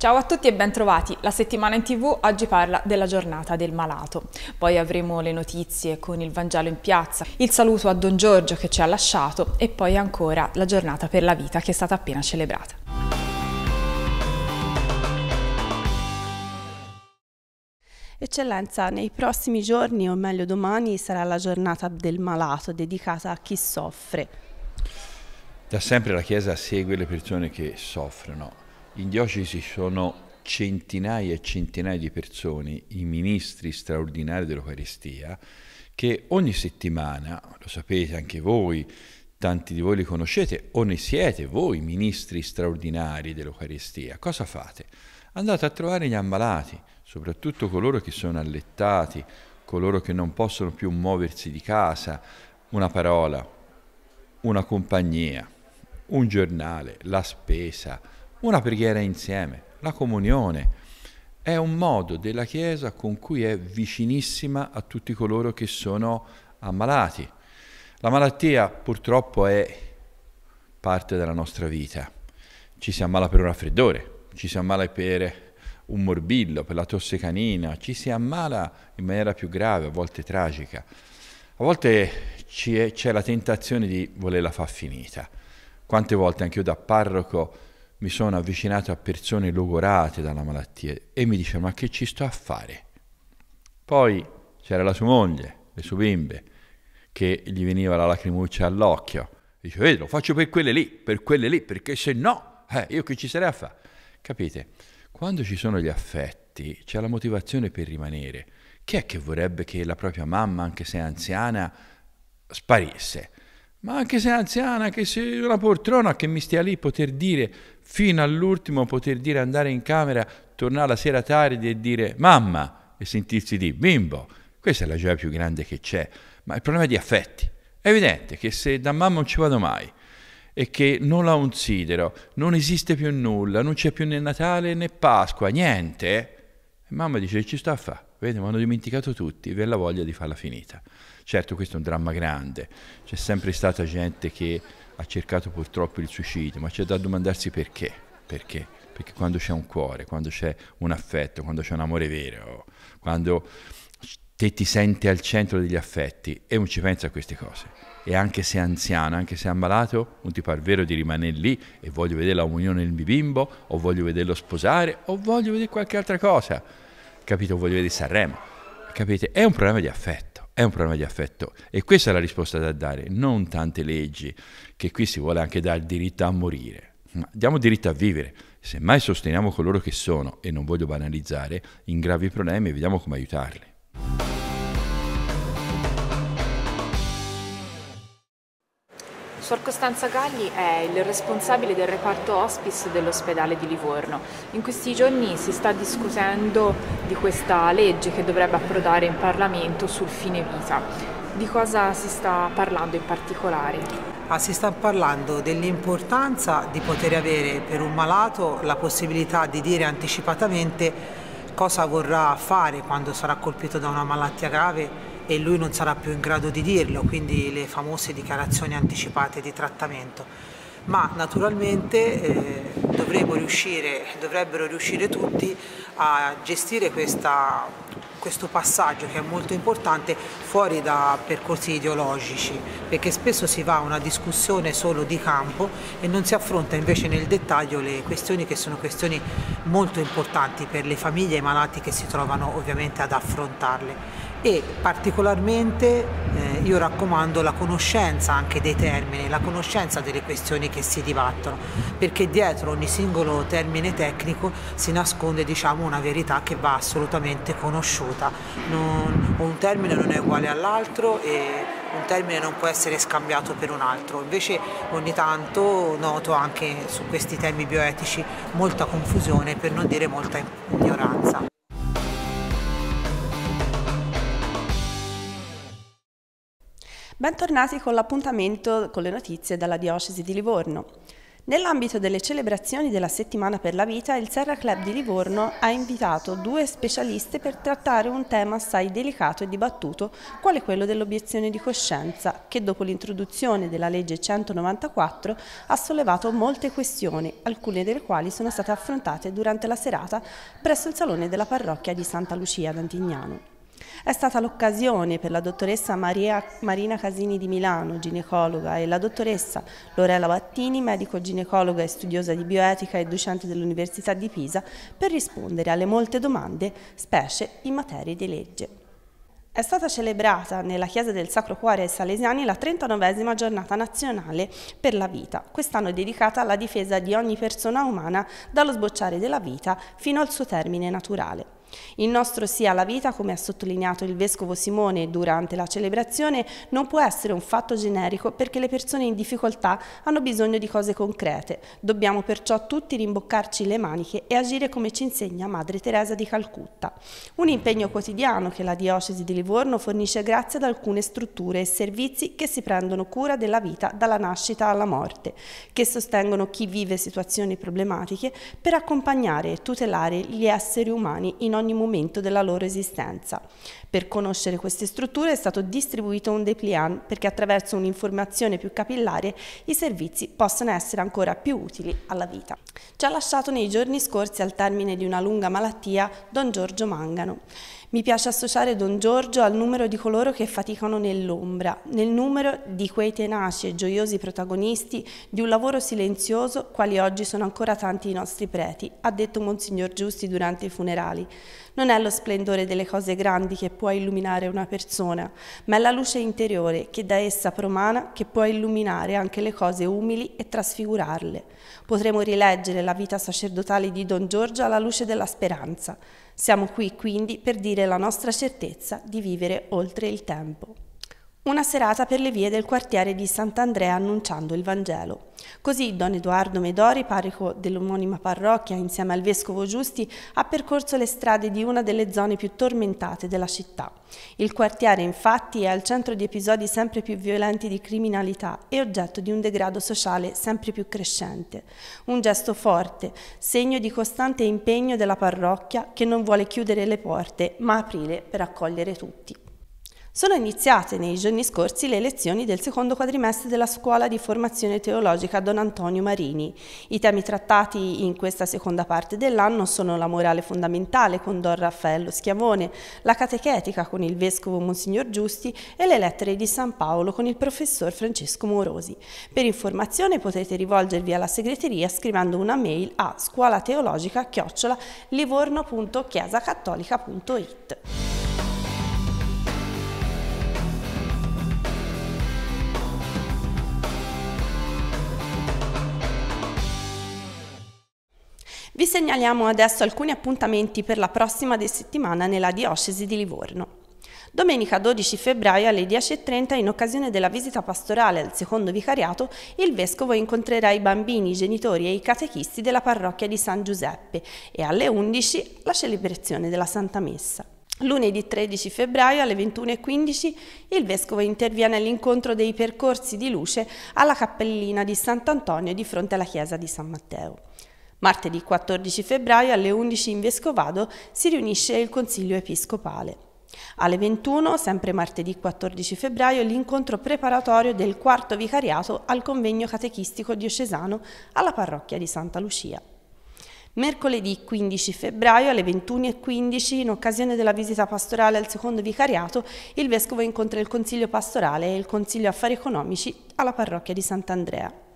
Ciao a tutti e bentrovati. La settimana in tv oggi parla della giornata del malato. Poi avremo le notizie con il Vangelo in piazza, il saluto a Don Giorgio che ci ha lasciato e poi ancora la giornata per la vita che è stata appena celebrata. Eccellenza, nei prossimi giorni, o meglio domani, sarà la giornata del malato dedicata a chi soffre. Da sempre la Chiesa segue le persone che soffrono in diocesi sono centinaia e centinaia di persone, i ministri straordinari dell'Eucaristia, che ogni settimana, lo sapete anche voi, tanti di voi li conoscete o ne siete voi ministri straordinari dell'Eucaristia, cosa fate? Andate a trovare gli ammalati, soprattutto coloro che sono allettati, coloro che non possono più muoversi di casa, una parola, una compagnia, un giornale, la spesa, una preghiera insieme, la comunione, è un modo della Chiesa con cui è vicinissima a tutti coloro che sono ammalati. La malattia purtroppo è parte della nostra vita. Ci si ammala per un raffreddore, ci si ammala per un morbillo, per la tosse canina, ci si ammala in maniera più grave, a volte tragica. A volte c'è, la tentazione di volerla far finita. Quante volte anche io da parroco mi sono avvicinato a persone logorate dalla malattia e mi diceva ma che ci sto a fare? Poi c'era la sua moglie, le sue bimbe, che gli veniva la lacrimuccia all'occhio. Dice, vedi, lo faccio per quelle lì, per quelle lì, perché se no, eh, io che ci sarei a fare? Capite? Quando ci sono gli affetti, c'è la motivazione per rimanere. Chi è che vorrebbe che la propria mamma, anche se anziana, sparisse? ma anche se è anziana, che se una poltrona, che mi stia lì poter dire, fino all'ultimo poter dire andare in camera, tornare la sera tardi e dire mamma e sentirsi di bimbo. Questa è la gioia più grande che c'è, ma il problema è di affetti. È evidente che se da mamma non ci vado mai e che non la considero, non esiste più nulla, non c'è più né Natale né Pasqua, niente, e mamma dice ci sta a fare, vedi, mi hanno dimenticato tutti, per la voglia di farla finita. Certo questo è un dramma grande, c'è sempre stata gente che ha cercato purtroppo il suicidio, ma c'è da domandarsi perché, perché? Perché quando c'è un cuore, quando c'è un affetto, quando c'è un amore vero, quando te ti senti al centro degli affetti e non ci pensa a queste cose. E anche se è anziano, anche se è ammalato, non ti par vero di rimanere lì e voglio vedere la unione del mio bimbo, o voglio vederlo sposare, o voglio vedere qualche altra cosa. Capito? Voglio vedere Sanremo. Capite? È un problema di affetto è un problema di affetto e questa è la risposta da dare, non tante leggi, che qui si vuole anche dare diritto a morire, ma diamo diritto a vivere. Semmai sosteniamo coloro che sono, e non voglio banalizzare, in gravi problemi e vediamo come aiutarli. Suor Costanza Galli è il responsabile del reparto hospice dell'ospedale di Livorno. In questi giorni si sta discutendo di questa legge che dovrebbe approdare in Parlamento sul fine vita. Di cosa si sta parlando in particolare? Ah, si sta parlando dell'importanza di poter avere per un malato la possibilità di dire anticipatamente cosa vorrà fare quando sarà colpito da una malattia grave e lui non sarà più in grado di dirlo, quindi le famose dichiarazioni anticipate di trattamento. Ma naturalmente eh, riuscire, dovrebbero riuscire tutti a gestire questa, questo passaggio che è molto importante fuori da percorsi ideologici, perché spesso si va a una discussione solo di campo e non si affronta invece nel dettaglio le questioni che sono questioni molto importanti per le famiglie e i malati che si trovano ovviamente ad affrontarle e particolarmente eh, io raccomando la conoscenza anche dei termini, la conoscenza delle questioni che si dibattono, perché dietro ogni singolo termine tecnico si nasconde diciamo, una verità che va assolutamente conosciuta. Non, un termine non è uguale all'altro e un termine non può essere scambiato per un altro, invece ogni tanto noto anche su questi temi bioetici molta confusione per non dire molta ignoranza. Bentornati con l'appuntamento con le notizie dalla Diocesi di Livorno. Nell'ambito delle celebrazioni della Settimana per la Vita, il Serra Club di Livorno ha invitato due specialiste per trattare un tema assai delicato e dibattuto, quale quello dell'obiezione di coscienza, che dopo l'introduzione della legge 194 ha sollevato molte questioni, alcune delle quali sono state affrontate durante la serata presso il Salone della Parrocchia di Santa Lucia d'Antignano. È stata l'occasione per la dottoressa Maria, Marina Casini di Milano, ginecologa, e la dottoressa Lorella Battini, medico ginecologa e studiosa di bioetica e docente dell'Università di Pisa, per rispondere alle molte domande, specie in materia di legge. È stata celebrata nella Chiesa del Sacro Cuore ai Salesiani la 39esima giornata nazionale per la vita, quest'anno dedicata alla difesa di ogni persona umana dallo sbocciare della vita fino al suo termine naturale. Il nostro sì alla vita, come ha sottolineato il Vescovo Simone durante la celebrazione, non può essere un fatto generico perché le persone in difficoltà hanno bisogno di cose concrete. Dobbiamo perciò tutti rimboccarci le maniche e agire come ci insegna Madre Teresa di Calcutta. Un impegno quotidiano che la Diocesi di Livorno fornisce grazie ad alcune strutture e servizi che si prendono cura della vita dalla nascita alla morte, che sostengono chi vive situazioni problematiche per accompagnare e tutelare gli esseri umani in ogni ogni momento della loro esistenza. Per conoscere queste strutture è stato distribuito un dépliant perché attraverso un'informazione più capillare i servizi possono essere ancora più utili alla vita. Ci ha lasciato nei giorni scorsi al termine di una lunga malattia Don Giorgio Mangano. Mi piace associare Don Giorgio al numero di coloro che faticano nell'ombra, nel numero di quei tenaci e gioiosi protagonisti di un lavoro silenzioso quali oggi sono ancora tanti i nostri preti, ha detto Monsignor Giusti durante i funerali. Non è lo splendore delle cose grandi che può illuminare una persona, ma è la luce interiore che da essa promana che può illuminare anche le cose umili e trasfigurarle. Potremo rileggere la vita sacerdotale di Don Giorgio alla luce della speranza. Siamo qui quindi per dire la nostra certezza di vivere oltre il tempo. Una serata per le vie del quartiere di Sant'Andrea annunciando il Vangelo. Così Don Edoardo Medori, parroco dell'omonima parrocchia, insieme al Vescovo Giusti, ha percorso le strade di una delle zone più tormentate della città. Il quartiere, infatti, è al centro di episodi sempre più violenti di criminalità e oggetto di un degrado sociale sempre più crescente. Un gesto forte, segno di costante impegno della parrocchia che non vuole chiudere le porte, ma aprire per accogliere tutti. Sono iniziate nei giorni scorsi le lezioni del secondo quadrimestre della Scuola di Formazione Teologica Don Antonio Marini. I temi trattati in questa seconda parte dell'anno sono la morale fondamentale con Don Raffaello Schiavone, la catechetica con il Vescovo Monsignor Giusti e le lettere di San Paolo con il Professor Francesco Morosi. Per informazione potete rivolgervi alla segreteria scrivendo una mail a scuolateologica-livorno.chiesacattolica.it. segnaliamo adesso alcuni appuntamenti per la prossima settimana nella diocesi di Livorno. Domenica 12 febbraio alle 10.30, in occasione della visita pastorale al secondo vicariato, il Vescovo incontrerà i bambini, i genitori e i catechisti della parrocchia di San Giuseppe e alle 11 la celebrazione della Santa Messa. Lunedì 13 febbraio alle 21.15 il Vescovo interviene all'incontro dei percorsi di luce alla cappellina di Sant'Antonio di fronte alla chiesa di San Matteo. Martedì 14 febbraio alle 11 in Vescovado si riunisce il Consiglio Episcopale. Alle 21, sempre martedì 14 febbraio, l'incontro preparatorio del quarto vicariato al convegno catechistico diocesano alla parrocchia di Santa Lucia. Mercoledì 15 febbraio alle 21.15, in occasione della visita pastorale al secondo vicariato, il Vescovo incontra il Consiglio pastorale e il Consiglio Affari Economici alla parrocchia di Sant'Andrea.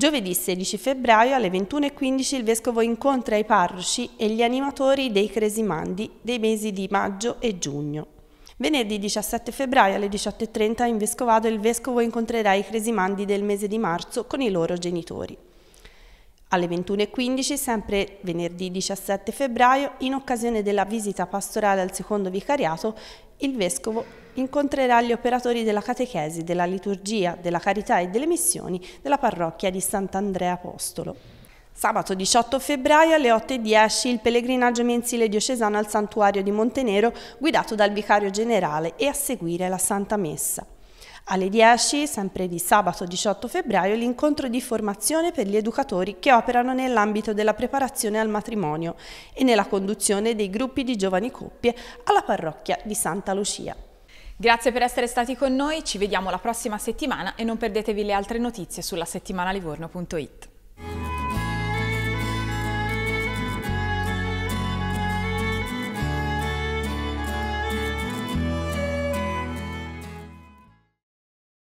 Giovedì 16 febbraio alle 21.15 il Vescovo incontra i parroci e gli animatori dei Cresimandi dei mesi di maggio e giugno. Venerdì 17 febbraio alle 18.30 in Vescovado il Vescovo incontrerà i Cresimandi del mese di marzo con i loro genitori alle 21.15, sempre venerdì 17 febbraio, in occasione della visita pastorale al secondo vicariato, il Vescovo incontrerà gli operatori della catechesi, della liturgia, della carità e delle missioni della parrocchia di Sant'Andrea Apostolo. Sabato 18 febbraio alle 8.10 il pellegrinaggio mensile diocesano al santuario di Montenero guidato dal vicario generale e a seguire la Santa Messa. Alle 10, sempre di sabato 18 febbraio, l'incontro di formazione per gli educatori che operano nell'ambito della preparazione al matrimonio e nella conduzione dei gruppi di giovani coppie alla parrocchia di Santa Lucia. Grazie per essere stati con noi, ci vediamo la prossima settimana e non perdetevi le altre notizie sulla settimanalivorno.it.